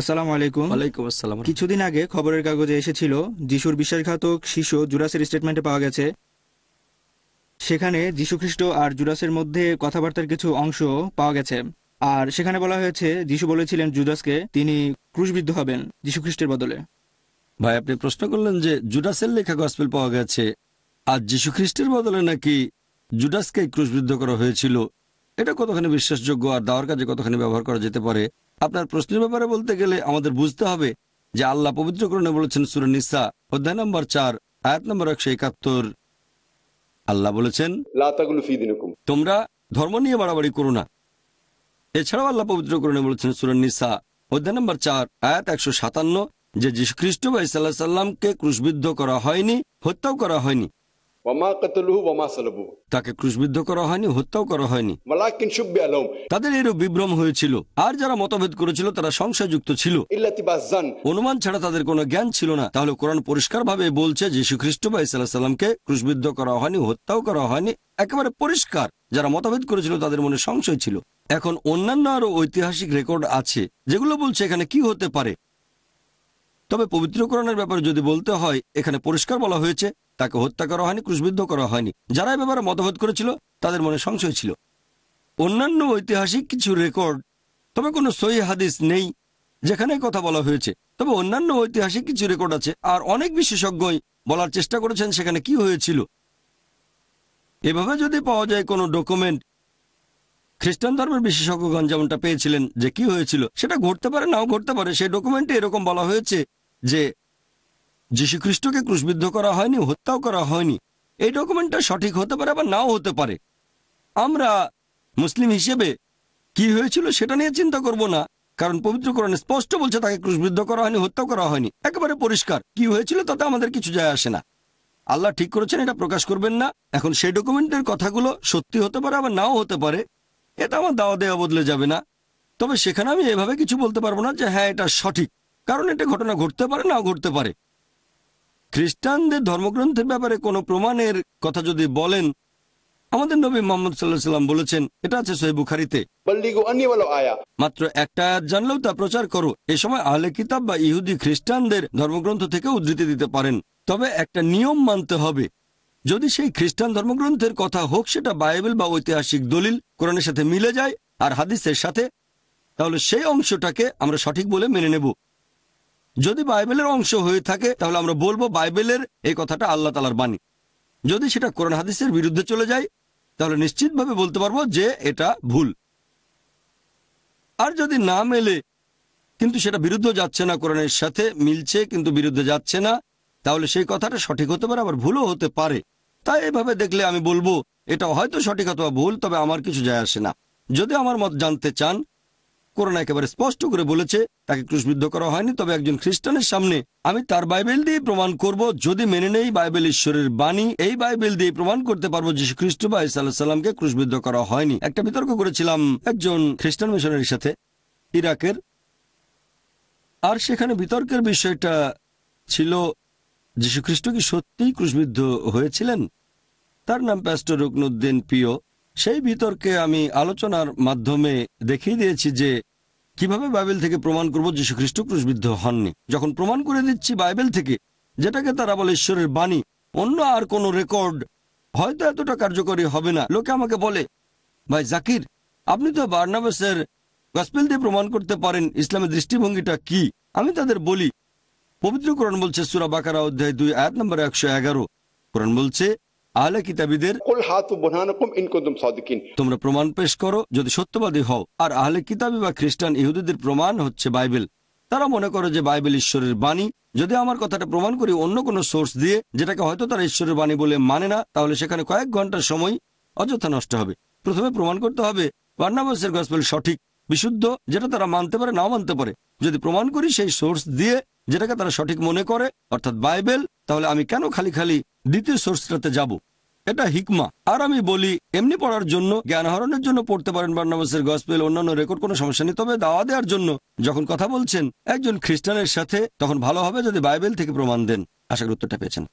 আসসালামু আলাইকুম ওয়ালাইকুম আসসালাম কিছুদিন আগে খবরের কাগজে এসেছিল যিশুর বিশ্বাসঘাতক শিশু জুরাসের স্টেটমেন্টে পাওয়া গেছে সেখানে খ্রিস্ট আর জুরাসের মধ্যে কথাবার্তার কিছু অংশ পাওয়া গেছে আর সেখানে বলা হয়েছে যিশু বলেছিলেন জুদাসকে তিনি ক্রুশবিদ্ধ হবেন খ্রিস্টের বদলে ভাই আপনি প্রশ্ন করলেন যে জুডাসের লেখা গসপেল পাওয়া গেছে আর খ্রিস্টের বদলে নাকি জুডাসকে ক্রুশবিদ্ধ করা হয়েছিল এটা কতখানি বিশ্বাসযোগ্য আর দাওয়ার কাজে কতখানি ব্যবহার করা যেতে পারে আপনার প্রশ্নের ব্যাপারে বলতে গেলে আমাদের বুঝতে হবে যে আল্লাহ পবিত্রকরণে বলেছেন সুর নিসা অধ্যায় নম্বর চার আয়াত নম্বর একশো একাত্তর আল্লাহ বলেছেন তোমরা ধর্ম নিয়ে বাড়াবাড়ি করো না এছাড়াও আল্লাহ পবিত্রকরণে বলেছেন সুর নিসা অধ্যায় নম্বর চার আয়াত একশো সাতান্ন যে খ্রিস্ট ভাই সাল্লাহ সাল্লামকে ক্রুশবিদ্ধ করা হয়নি হত্যাও করা হয়নি তাকে ক্রুশবিদ্ধ করা হয়নি হত্যাও করা হয়নি তাদের এরও বিভ্রম হয়েছিল আর যারা মতভেদ করেছিল তারা সংশয়যুক্ত ছিল অনুমান ছাড়া তাদের কোনো জ্ঞান ছিল না তাহলে কোরআন পরিষ্কার ভাবে বলছে যীশু খ্রিস্ট বা ইসাল্লামকে ক্রুশবিদ্ধ করা হয়নি হত্যাও করা হয়নি একেবারে পরিষ্কার যারা মতভেদ করেছিল তাদের মনে সংশয় ছিল এখন অন্যান্য আরো ঐতিহাসিক রেকর্ড আছে যেগুলো বলছে এখানে কি হতে পারে তবে পবিত্রকরণের ব্যাপারে যদি বলতে হয় এখানে পরিষ্কার বলা হয়েছে তাকে হত্যা করা হয়নি ক্রুশবিদ্ধ করা হয়নি যারা এ ব্যাপারে মতভেদ করেছিল তাদের মনে সংশয় ছিল অন্যান্য ঐতিহাসিক কিছু রেকর্ড তবে কোনো সই হাদিস নেই যেখানে কথা বলা হয়েছে তবে অন্যান্য ঐতিহাসিক কিছু রেকর্ড আছে আর অনেক বিশেষজ্ঞই বলার চেষ্টা করেছেন সেখানে কি হয়েছিল এভাবে যদি পাওয়া যায় কোনো ডকুমেন্ট খ্রিস্টান ধর্মের বিশেষজ্ঞগণ যেমনটা পেয়েছিলেন যে কি হয়েছিল সেটা ঘটতে পারে নাও ঘটতে পারে সেই ডকুমেন্টে এরকম বলা হয়েছে যে যীশুখ্রিস্টকে ক্রুশবিদ্ধ করা হয়নি হত্যাও করা হয়নি এই ডকুমেন্টটা সঠিক হতে পারে বা নাও হতে পারে আমরা মুসলিম হিসেবে কি হয়েছিল সেটা নিয়ে চিন্তা করব না কারণ পবিত্র স্পষ্ট বলছে তাকে ক্রুশবিদ্ধ করা হয়নি হত্যাও করা হয়নি একেবারে পরিষ্কার কি হয়েছিল তাতে আমাদের কিছু যায় আসে না আল্লাহ ঠিক করেছেন এটা প্রকাশ করবেন না এখন সেই ডকুমেন্টের কথাগুলো সত্যি হতে পারে আবার নাও হতে পারে এটা আমার দাওয়া দেওয়া বদলে যাবে না তবে সেখানে আমি এভাবে কিছু বলতে পারবো না যে হ্যাঁ এটা সঠিক কারণ এটা ঘটনা ঘটতে পারে নাও ঘটতে পারে খ্রিস্টানদের ধর্মগ্রন্থের ব্যাপারে কোনো প্রমাণের কথা যদি বলেন আমাদের নবী মোহাম্মদ সাল্লাহ সাল্লাম বলেছেন এটা আছে সোহেব বুখারিতে মাত্র একটা জানলেও তা প্রচার করো এ সময় আহলে কিতাব বা ইহুদি খ্রিস্টানদের ধর্মগ্রন্থ থেকে উদ্ধৃতি দিতে পারেন তবে একটা নিয়ম মানতে হবে যদি সেই খ্রিস্টান ধর্মগ্রন্থের কথা হোক সেটা বাইবেল বা ঐতিহাসিক দলিল কোরআনের সাথে মিলে যায় আর হাদিসের সাথে তাহলে সেই অংশটাকে আমরা সঠিক বলে মেনে নেব যদি বাইবেলের অংশ হয়ে থাকে তাহলে আমরা বলবো বাইবেলের এই কথাটা আল্লাহ তালার বাণী যদি সেটা কোরআন হাদিসের বিরুদ্ধে চলে যায় তাহলে নিশ্চিতভাবে বলতে পারবো যে এটা ভুল আর যদি না মেলে কিন্তু সেটা বিরুদ্ধ যাচ্ছে না কোরআনের সাথে মিলছে কিন্তু বিরুদ্ধে যাচ্ছে না তাহলে সেই কথাটা সঠিক হতে পারে আবার ভুলও হতে পারে তাই এভাবে দেখলে আমি বলবো এটা হয়তো সঠিক অথবা ভুল তবে আমার কিছু যায় আসে না যদি আমার মত জানতে চান কোরআন একেবারে স্পষ্ট করে বলেছে তাকে ক্রুশবিদ্ধ করা হয়নি তবে একজন খ্রিস্টানের সামনে আমি তার বাইবেল দিয়ে প্রমাণ করব যদি মেনে নেই বাইবেল ঈশ্বরের বাণী এই বাইবেল দিয়ে প্রমাণ করতে পারবো যে খ্রিস্ট বা ইসাল্লাহামকে ক্রুশবিদ্ধ করা হয়নি একটা বিতর্ক করেছিলাম একজন খ্রিস্টান মিশনের সাথে ইরাকের আর সেখানে বিতর্কের বিষয়টা ছিল যীশু খ্রিস্ট কি সত্যিই ক্রুশবিদ্ধ হয়েছিলেন তার নাম প্যাস্ট রুকনুদ্দিন পিও সেই বিতর্কে আমি আলোচনার মাধ্যমে দেখিয়ে দিয়েছি যে কিভাবে বাইবেল থেকে প্রমাণ করব যীশু খ্রিস্ট ক্রুশবিদ্ধ হননি যখন প্রমাণ করে দিচ্ছি বাইবেল থেকে যেটাকে তারা বলে ঈশ্বরের বাণী অন্য আর কোন রেকর্ড হয়তো এতটা কার্যকরী হবে না লোকে আমাকে বলে ভাই জাকির আপনি তো বার্নাবাসের গসপেল দিয়ে প্রমাণ করতে পারেন ইসলামের দৃষ্টিভঙ্গিটা কি আমি তাদের বলি পবিত্রকরণ বলছে সুরা বাকারা অধ্যায় দুই আয়াত নম্বর একশো এগারো কোরআন বলছে কিতাবীদের তোমরা প্রমাণ পেশ করো যদি সত্যবাদী হও আর আহলে কিতাবী বা খ্রিস্টান ইহুদিদের প্রমাণ হচ্ছে বাইবেল তারা মনে করে যে বাইবেল ঈশ্বরের বাণী যদি আমার কথাটা প্রমাণ করি অন্য কোনো সোর্স দিয়ে যেটাকে হয়তো তারা ঈশ্বরের বাণী বলে মানে না তাহলে সেখানে কয়েক ঘন্টার সময় অযথা নষ্ট হবে প্রথমে প্রমাণ করতে হবে বার্নাবাসের গসপেল সঠিক বিশুদ্ধ যেটা তারা মানতে পারে নাও মানতে পারে যদি প্রমাণ করি সেই সোর্স দিয়ে যেটাকে তারা সঠিক মনে করে অর্থাৎ বাইবেল তাহলে আমি কেন খালি খালি দ্বিতীয় সোর্সটাতে যাব। এটা হিকমা আর আমি বলি এমনি পড়ার জন্য জ্ঞান হরণের জন্য পড়তে পারেন বার্নাবাসের গসপেল অন্যান্য রেকর্ড কোনো সমস্যা নেই তবে দাওয়া দেওয়ার জন্য যখন কথা বলছেন একজন খ্রিস্টানের সাথে তখন ভালো হবে যদি বাইবেল থেকে প্রমাণ দেন আশা গুরুত্বটা পেয়েছেন